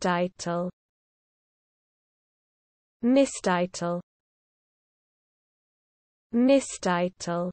Title. Miss Title.